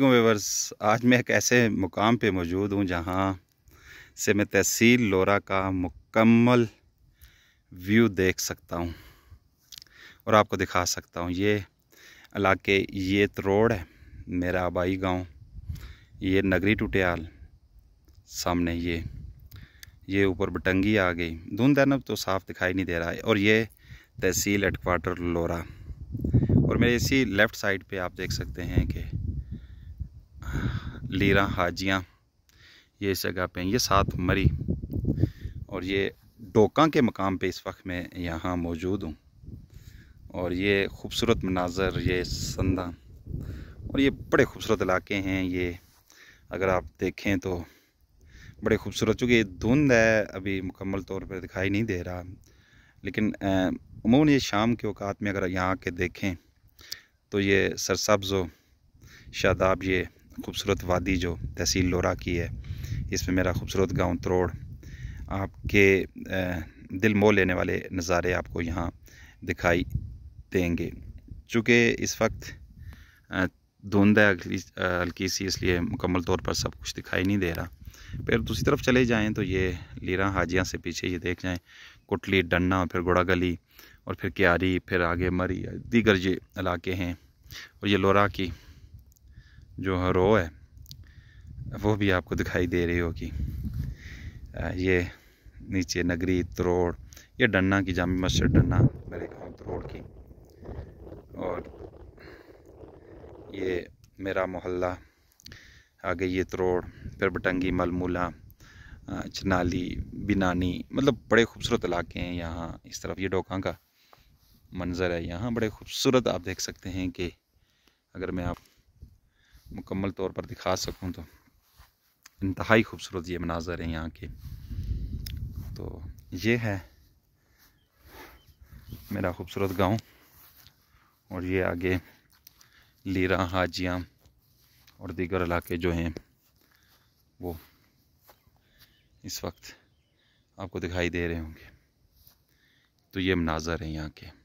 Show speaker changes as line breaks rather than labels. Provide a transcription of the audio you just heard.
viewers आज मैं एक ऐसे मुकाम पे मौजूद हूँ जहाँ से मैं तहसील लोरा का मुकम्मल व्यू देख सकता हूँ और आपको दिखा सकता हूँ ये इलाके ये रोड है मेरा आबाई गांव ये नगरी टुटियाल सामने ये ये ऊपर बटंगी आ गई धुंध दानब तो साफ़ दिखाई नहीं दे रहा है और ये तहसील हेडकोार्टर लोरा और मेरे इसी लेफ़्ट साइड पे आप देख सकते हैं कि लीरा हाजियाँ ये इस जगह पे हैं ये सात मरी और ये डोका के मकाम पे इस वक्त मैं यहाँ मौजूद हूँ और ये खूबसूरत मनाजर ये संदा और ये बड़े खूबसूरत इलाके हैं ये अगर आप देखें तो बड़े खूबसूरत चूँकि धुंध है अभी मुकम्मल तौर पर दिखाई नहीं दे रहा लेकिन अमून ये शाम के अवकात में अगर यहाँ आके देखें तो ये सरसब्जो शादाब ये खूबसूरत वादी जो तहसील लोरा की है इसमें मेरा खूबसूरत गांव त्रोड़ आपके दिल मोह लेने वाले नज़ारे आपको यहाँ दिखाई देंगे चूँकि इस वक्त धुंध है हल्की सी इसलिए मुकम्मल तौर पर सब कुछ दिखाई नहीं दे रहा फिर दूसरी तरफ चले जाएं तो ये लीरा हाजिया से पीछे ये देख जाएं कुटली डन्ना फिर घोड़ा गली और फिर क्यारी फिर आगे मरी दीगर ये इलाके हैं और ये लोरा की जो रो है वो भी आपको दिखाई दे रही होगी ये नीचे नगरी त्रोड़ ये डन्ना की जामी मस्जिद डन्ना मेरे गाँव त्रोड़ की और ये मेरा मोहल्ला आगे ये त्रोड़ फिर बटंगी मलमूला चनाली बिनानी मतलब बड़े खूबसूरत इलाके हैं यहाँ इस तरफ ये डोका का मंज़र है यहाँ बड़े खूबसूरत आप देख सकते हैं कि अगर मैं आप मुकम्मल तौर पर दिखा सकूँ तो इंतहाई खूबसूरत ये मनाजर है यहाँ के तो ये है मेरा खूबसूरत गांव और ये आगे लीरा हाजियाँ और दीगर इलाके जो हैं वो इस वक्त आपको दिखाई दे रहे होंगे तो ये मनाजर है यहाँ के